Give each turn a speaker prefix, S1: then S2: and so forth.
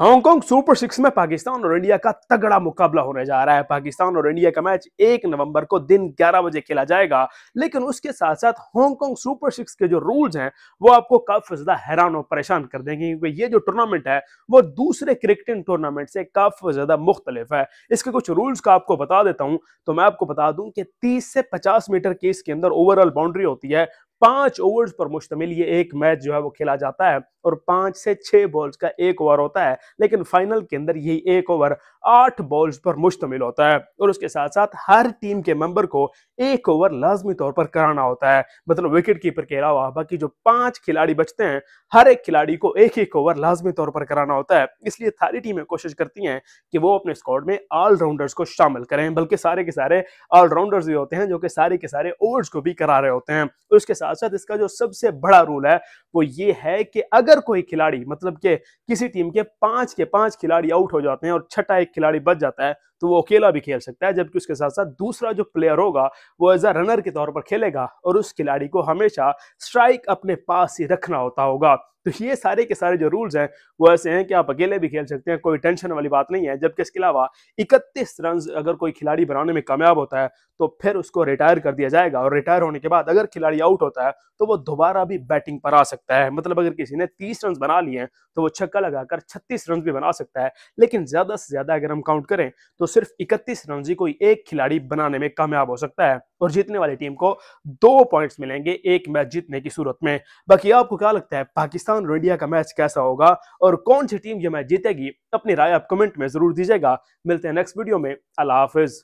S1: Hong Kong super six में पाकिस्तान और India का तगड़ा मुकाबला होने जा रहा है पाकिस्तान और इंडिया का मैच एक नवंबर को दिन 11 बजे खेला जाएगा लेकिन उसके साथ साथ हांगकांग सुपर सिक्स के जो रूल्स हैं वो आपको काफी ज्यादा हैरान और परेशान कर देंगे क्योंकि ये जो टूर्नामेंट है वो दूसरे क्रिकेटिंग टूर्नामेंट से काफी ज्यादा मुख्तलिफ है इसके कुछ रूल्स का आपको बता देता हूँ तो मैं आपको बता दूं कि तीस से पचास मीटर केस के अंदर ओवरऑल बाउंड्री होती है पांच ओवर्स पर मुश्तमिल ये एक मैच जो है वो खेला जाता है और पांच से छह बॉल्स का एक ओवर होता है लेकिन फाइनल के अंदर यही एक ओवर आठ बॉल्स पर मुश्तमिल होता है और उसके साथ साथ हर टीम के मेंबर को एक ओवर लाजमी तौर पर कराना होता है मतलब विकेट कीपर के अलावा बाकी जो पांच खिलाड़ी बचते हैं हर एक खिलाड़ी को एक एक ओवर लाजमी तौर पर कराना होता है इसलिए सारी टीमें कोशिश करती हैं कि वो अपने स्कॉड में ऑलराउंडर्स को शामिल करें बल्कि सारे के सारे ऑलराउंडर्स भी होते हैं जो कि सारे के सारे ओवर्स को भी करा रहे होते हैं उसके साथ साथ इसका जो सबसे बड़ा रूल है वो ये है कि अगर अगर कोई खिलाड़ी मतलब के किसी टीम के पांच के पांच खिलाड़ी आउट हो जाते हैं और छठा एक खिलाड़ी बच जाता है तो वो अकेला भी खेल सकता है जबकि उसके साथ साथ दूसरा जो प्लेयर होगा वो एज अ रनर के तौर पर खेलेगा और उस खिलाड़ी को हमेशा स्ट्राइक अपने पास ही रखना होता होगा तो ये सारे के सारे जो रूल्स हैं वो ऐसे हैं कि आप अकेले भी खेल सकते हैं कोई टेंशन वाली बात नहीं है जबकि इसके अलावा इकतीस रन अगर कोई खिलाड़ी बनाने में कामयाब होता है तो फिर उसको रिटायर कर दिया जाएगा और रिटायर होने के बाद अगर खिलाड़ी आउट होता है तो वो दोबारा भी बैटिंग पर आ सकता है मतलब अगर किसी ने तीस रन बना लिए हैं तो वो छक्का लगाकर छत्तीस रन भी बना सकता है लेकिन ज्यादा से ज्यादा अगर हम काउंट करें तो सिर्फ इकतीस रन ही कोई एक खिलाड़ी बनाने में कामयाब हो सकता है और जीतने वाली टीम को दो पॉइंट्स मिलेंगे एक मैच जीतने की सूरत में बाकी आपको क्या लगता है पाकिस्तान और इंडिया का मैच कैसा होगा और कौन सी टीम यह मैच जीतेगी अपनी राय आप कमेंट में जरूर दीजिएगा मिलते हैं नेक्स्ट वीडियो में अल्लाह हाफिज़